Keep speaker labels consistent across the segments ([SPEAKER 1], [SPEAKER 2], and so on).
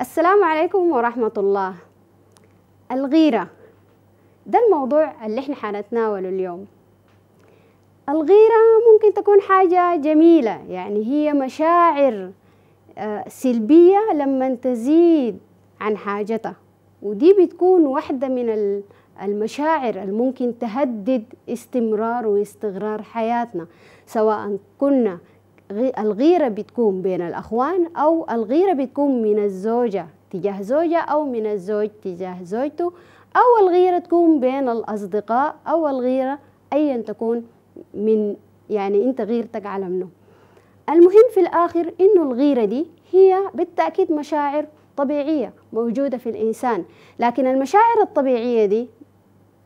[SPEAKER 1] السلام عليكم ورحمة الله الغيرة ده الموضوع اللي احنا حنتناوله اليوم الغيرة ممكن تكون حاجة جميلة يعني هي مشاعر آه، سلبية لما تزيد عن حاجتها ودي بتكون واحدة من المشاعر الممكن تهدد استمرار واستغرار حياتنا سواء كنا الغيرة بتكون بين الأخوان أو الغيرة بتكون من الزوجة تجاه زوجة أو من الزوج تجاه زوجته أو الغيرة تكون بين الأصدقاء أو الغيرة أيا تكون من يعني أنت غيرتك على منه المهم في الآخر إنه الغيرة دي هي بالتأكيد مشاعر طبيعية موجودة في الإنسان لكن المشاعر الطبيعية دي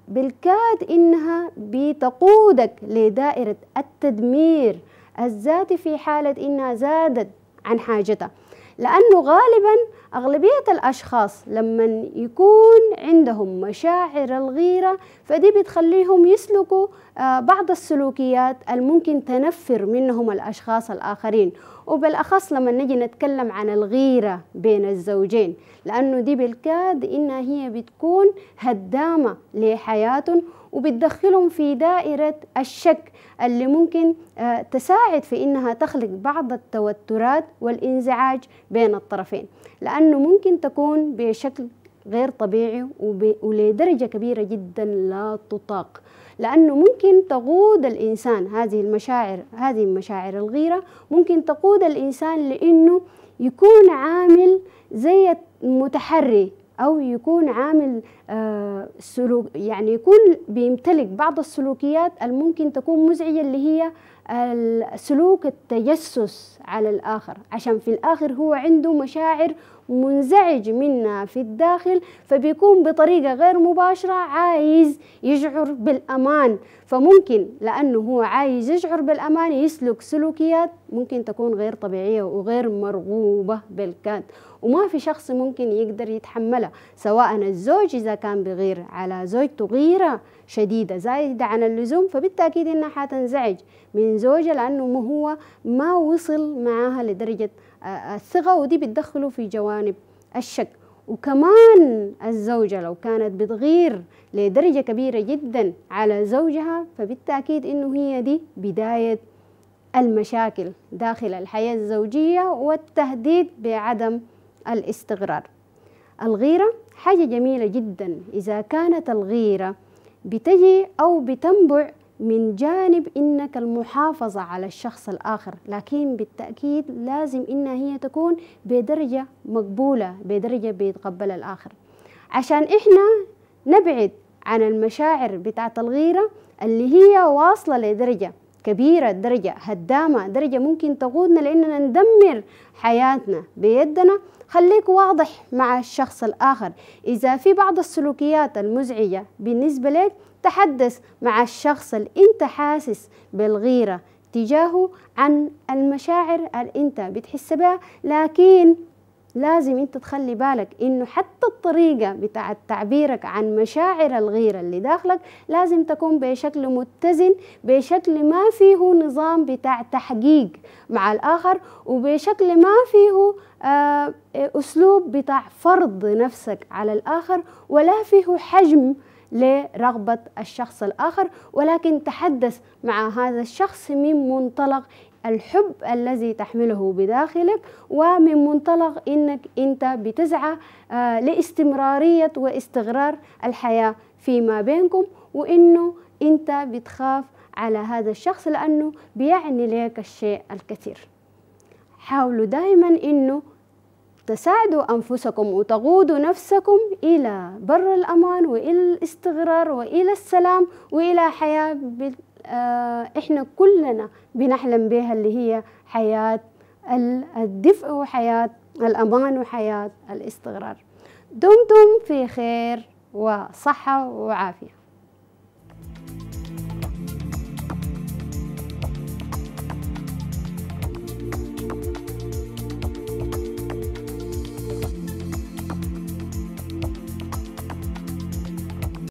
[SPEAKER 1] بالكاد إنها بتقودك لدائرة التدمير الذاتي في حالة إنها زادت عن حاجتها لأنه غالبا أغلبية الأشخاص لما يكون عندهم مشاعر الغيرة فدي بتخليهم يسلكوا آه، بعض السلوكيات الممكن تنفر منهم الأشخاص الآخرين وبالأخص لما نجي نتكلم عن الغيرة بين الزوجين لأنه دي بالكاد إنها هي بتكون هدامة لحياتهم وبتدخلهم في دائرة الشك اللي ممكن آه، تساعد في إنها تخلق بعض التوترات والانزعاج بين الطرفين لأنه ممكن تكون بشكل غير طبيعي ولدرجة كبيرة جدا لا تطاق لأنه ممكن تقود الإنسان هذه المشاعر هذه المشاعر الغيرة ممكن تقود الإنسان لأنه يكون عامل زي متحري أو يكون عامل آه، سلوك يعني يكون بيمتلك بعض السلوكيات الممكن تكون مزعجة اللي هي سلوك التجسس على الآخر عشان في الآخر هو عنده مشاعر منزعج منها في الداخل فبيكون بطريقة غير مباشرة عايز يشعر بالأمان فممكن لأنه هو عايز يشعر بالأمان يسلك سلوكيات ممكن تكون غير طبيعية وغير مرغوبة بالكاد وما في شخص ممكن يقدر يتحملها سواء الزوج إذا كان بغير على زوجته غيرة شديدة زايدة عن اللزوم فبالتأكيد إنها حتنزعج من زوجها لأنه هو ما وصل معاها لدرجة آه، آه، الثقة ودي بتدخله في جوانب الشك وكمان الزوجة لو كانت بتغير لدرجة كبيرة جدا على زوجها فبالتأكيد إنه هي دي بداية المشاكل داخل الحياة الزوجية والتهديد بعدم الاستقرار الغيرة حاجة جميلة جدا إذا كانت الغيرة بتجي أو بتنبع من جانب انك المحافظه على الشخص الاخر لكن بالتاكيد لازم انها هي تكون بدرجه مقبوله بدرجه بيتقبلها الاخر عشان احنا نبعد عن المشاعر بتاعت الغيره اللي هي واصله لدرجه كبيرة درجة هدامة درجة ممكن تقودنا لأننا ندمر حياتنا بيدنا خليك واضح مع الشخص الآخر إذا في بعض السلوكيات المزعجة بالنسبة لك تحدث مع الشخص اللي أنت حاسس بالغيرة تجاهه عن المشاعر اللي أنت بتحس بها لكن لازم انت تخلي بالك انه حتى الطريقه بتاعت تعبيرك عن مشاعر الغيره اللي داخلك لازم تكون بشكل متزن بشكل ما فيه نظام بتاع تحقيق مع الاخر وبشكل ما فيه آه، اسلوب بتاع فرض نفسك على الاخر ولا فيه حجم لرغبة الشخص الآخر ولكن تحدث مع هذا الشخص من منطلق الحب الذي تحمله بداخلك ومن منطلق انك انت بتسعى آه، لاستمراريه واستغرار الحياه فيما بينكم وانه انت بتخاف على هذا الشخص لانه بيعني لك الشيء الكثير حاولوا دائما انه تساعدوا أنفسكم وتقودوا نفسكم إلى بر الأمان وإلى الاستقرار وإلى السلام وإلى حياة آه، احنا كلنا بنحلم بها اللي هي حياه الدفء وحياه الامان وحياه الاستقرار دمتم في خير وصحه وعافيه